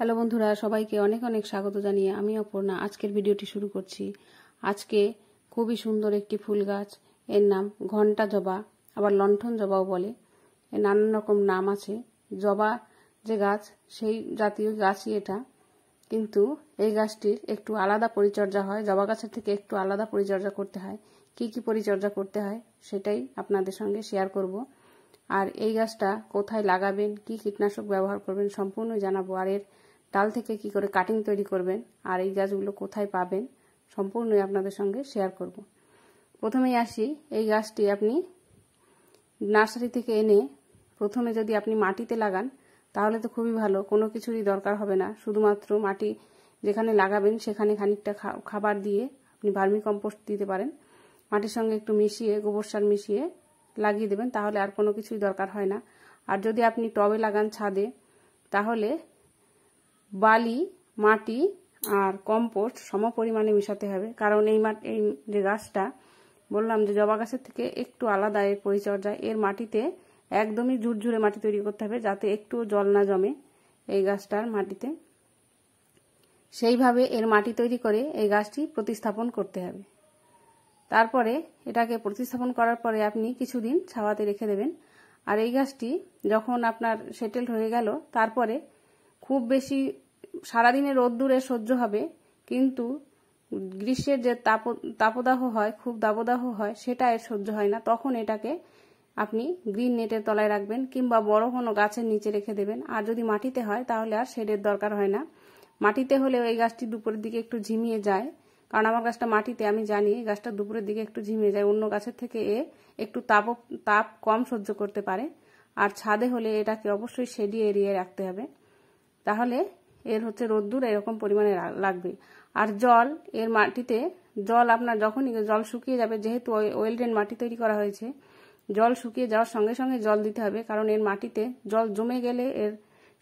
hello বন্ধুরা সবাইকে অনেক অনেক স্বাগত জানিয়ে আমি অপর্ণা আজকের ভিডিওটি শুরু করছি আজকে খুবই সুন্দর একটি ফুল গাছ এর নাম ঘন্টা জবা আবার লণ্ঠন জবাও বলে নানান রকম নাম আছে জবা যে গাছ সেই জাতীয় গাছই এটা কিন্তু এই গাছটির একটু আলাদা পরিচর্যা হয় জবা গাছের থেকে একটু আলাদা পরিচর্যা করতে হয় কি কি পরিচর্যা করতে হয় সেটাই আপনাদের সঙ্গে শেয়ার করব আর এই গাছটা কোথায় লাগাবেন কি কীটনাশক ব্যবহার করবেন সম্পূর্ণ জানাবো আর এর ডাল থেকে কি করে কাটিং তৈরি করবেন আর এই গাছগুলো কোথায় পাবেন সম্পূর্ণই আপনাদের সঙ্গে শেয়ার করব প্রথমেই আসি এই গাছটি আপনি নার্সারি থেকে এনে প্রথমে যদি আপনি মাটিতে লাগান তাহলে তো খুবই ভালো কোনো কিছুরই দরকার হবে না শুধুমাত্র মাটি যেখানে লাগাবেন সেখানে খানিকটা খাবার দিয়ে আপনি ভার্মি কম্পোস্ট দিতে পারেন মাটির সঙ্গে একটু মিশিয়ে গোবর সার মিশিয়ে লাগিয়ে দেবেন তাহলে আর কোনো কিছুই দরকার হয় না আর যদি আপনি টবে লাগান ছাদে তাহলে বালি মাটি আর কম্পোস্ট সমপরিমাণে মিশাতে হবে কারণ এই মাটি এই যে গাছটা বললাম যে জবা গাছের থেকে একটু আলাদা এর পরিচর্যা এর মাটিতে একদমই ঝুরঝুরে মাটি তৈরি করতে হবে যাতে একটু জল না জমে এই গাছটার মাটিতে সেইভাবে এর মাটি তৈরি করে এই গাছটি প্রতিস্থাপন করতে হবে তারপরে এটাকে প্রতিস্থাপন করার পরে আপনি কিছুদিন ছাওয়াতে রেখে দেবেন আর এই গাছটি যখন আপনার সেটেল হয়ে গেল তারপরে খুব বেশি সারাদিনে রোদ্দুরে সহ্য হবে কিন্তু গ্রীষ্মের যে তাপ তাপদাহ হয় খুব দাবদাহ হয় সেটা এর সহ্য হয় না তখন এটাকে আপনি গ্রিন নেটের তলায় রাখবেন কিংবা বড় কোনো গাছের নিচে রেখে দেবেন আর যদি মাটিতে হয় তাহলে আর শেডের দরকার হয় না মাটিতে হলে এই গাছটি দুপুরের দিকে একটু ঝিমিয়ে যায় কারণ আমার গাছটা মাটিতে আমি জানি এই গাছটা দুপুরের দিকে একটু ঝিমিয়ে যায় অন্য গাছের থেকে এ একটু তাপ তাপ কম সহ্য করতে পারে আর ছাদে হলে এটাকে অবশ্যই শেডিয়ে এড়িয়ে রাখতে হবে তাহলে এর হচ্ছে রোদ্দুর এরকম পরিমাণে লাগবে আর জল এর মাটিতে জল আপনার যখনই জল শুকিয়ে যাবে যেহেতু ওয়েল ড্রেন মাটি তৈরি করা হয়েছে জল শুকিয়ে যাওয়ার সঙ্গে সঙ্গে জল দিতে হবে কারণ এর মাটিতে জল জমে গেলে এর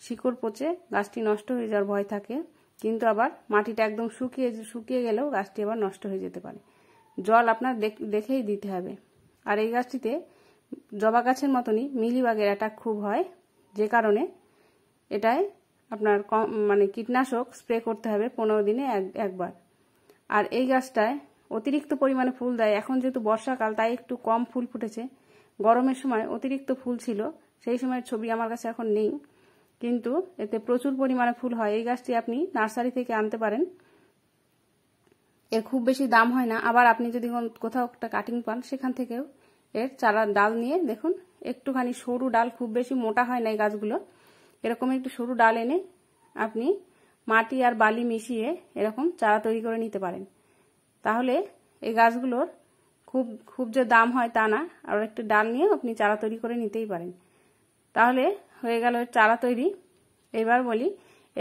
শিকড় পচে গাছটি নষ্ট হয়ে যাওয়ার ভয় থাকে কিন্তু আবার মাটিটা একদম শুকিয়ে শুকিয়ে গেলেও গাছটি আবার নষ্ট হয়ে যেতে পারে জল আপনার দেখেই দিতে হবে আর এই গাছটিতে জবা গাছের মতনই মিলিবাগের অ্যাটাক খুব হয় যে কারণে এটায় আপনার মানে কীটনাশক স্প্রে করতে হবে পনেরো দিনে একবার আর এই গাছটায় অতিরিক্ত পরিমাণে ফুল দেয় এখন যেহেতু বর্ষাকাল তাই একটু কম ফুল ফুটেছে গরমের সময় অতিরিক্ত ফুল ছিল সেই সময়ের ছবি আমার কাছে এখন নেই কিন্তু এতে প্রচুর পরিমাণে ফুল হয় এই গাছটি আপনি নার্সারি থেকে আনতে পারেন এর খুব বেশি দাম হয় না আবার আপনি যদি কোথাও একটা কাটিং পান সেখান থেকেও এর চারা ডাল নিয়ে দেখুন একটুখানি সরু ডাল খুব বেশি মোটা হয় না এই গাছগুলো এরকম একটু সরু ডাল এনে আপনি মাটি আর বালি মিশিয়ে এরকম চারা তৈরি করে নিতে পারেন তাহলে এই গাছগুলোর খুব খুব যে দাম হয় তা না আর একটু ডাল নিয়ে আপনি চারা তৈরি করে নিতেই পারেন তাহলে হয়ে গেল চারা তৈরি এবার বলি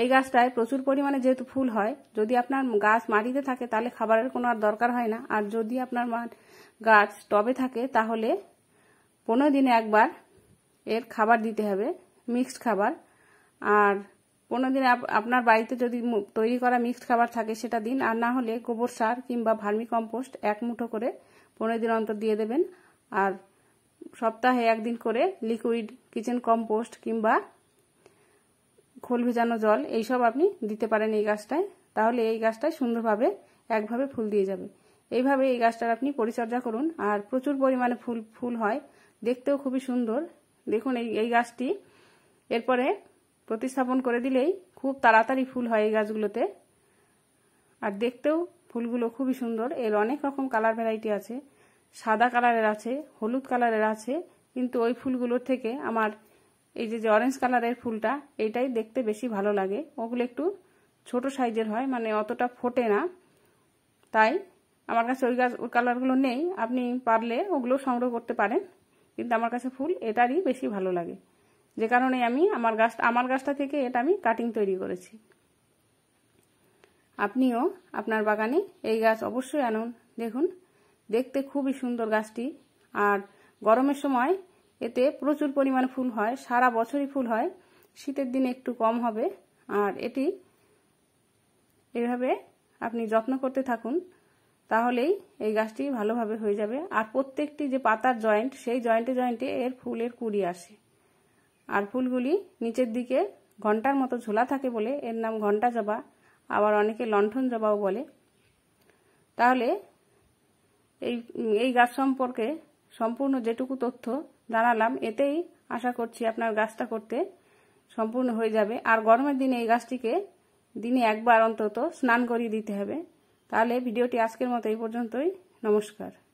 এই গাছটায় প্রচুর পরিমাণে যেহেতু ফুল হয় যদি আপনার গাছ মাটিতে থাকে তাহলে খাবারের কোনো আর দরকার হয় না আর যদি আপনার গাছ টবে থাকে তাহলে পনেরো দিনে একবার এর খাবার দিতে হবে মিক্সড খাবার আর কোনো দিন আপনার বাড়িতে যদি তৈরি করা মিক্সড খাবার থাকে সেটা দিন আর না হলে গোবর সার কিংবা ভার্মি কম্পোস্ট এক মুঠো করে পনেরো দিন অন্তর দিয়ে দেবেন আর সপ্তাহে একদিন করে লিকুইড কিচেন কম্পোস্ট কিংবা খোল ভেজানো জল এইসব আপনি দিতে পারেন এই গাছটায় তাহলে এই গাছটায় সুন্দরভাবে একভাবে ফুল দিয়ে যাবে এইভাবে এই গাছটার আপনি পরিচর্যা করুন আর প্রচুর পরিমাণে ফুল ফুল হয় দেখতেও খুবই সুন্দর দেখুন এই এই গাছটি এরপরে প্রতিস্থাপন করে দিলেই খুব তাড়াতাড়ি ফুল হয় এই গাছগুলোতে আর দেখতেও ফুলগুলো খুবই সুন্দর এর অনেক রকম কালার ভ্যারাইটি আছে সাদা কালারের আছে হলুদ কালারের আছে কিন্তু ওই ফুলগুলোর থেকে আমার এই যে অরেঞ্জ কালারের ফুলটা এইটাই দেখতে বেশি ভালো লাগে ওগুলো একটু ছোট সাইজের হয় মানে অতটা ফোটে না তাই আমার কাছে ওই গাছ ওই কালারগুলো নেই আপনি পারলে ওগুলো সংগ্রহ করতে পারেন কিন্তু আমার কাছে ফুল এটারই বেশি ভালো লাগে যে কারণে আমি আমার গাছ আমার গাছটা থেকে এটা আমি কাটিং তৈরি করেছি আপনিও আপনার বাগানে এই গাছ অবশ্যই আনুন দেখুন দেখতে খুবই সুন্দর গাছটি আর গরমের সময় এতে প্রচুর পরিমাণ ফুল হয় সারা বছরই ফুল হয় শীতের দিনে একটু কম হবে আর এটি এভাবে আপনি যত্ন করতে থাকুন তাহলেই এই গাছটি ভালোভাবে হয়ে যাবে আর প্রত্যেকটি যে পাতার জয়েন্ট সেই জয়েন্টে জয়েন্টে এর ফুলের কুড়ি আসে আর ফুলগুলি নিচের দিকে ঘন্টার মতো ঝোলা থাকে বলে এর নাম ঘন্টা জবা আবার অনেকে লণ্ঠন জবাও বলে তাহলে এই এই গাছ সম্পর্কে সম্পূর্ণ যেটুকু তথ্য জানালাম এতেই আশা করছি আপনার গাছটা করতে সম্পূর্ণ হয়ে যাবে আর গরমের দিনে এই গাছটিকে দিনে একবার অন্তত স্নান করিয়ে দিতে হবে তাহলে ভিডিওটি আজকের মতো এই পর্যন্তই নমস্কার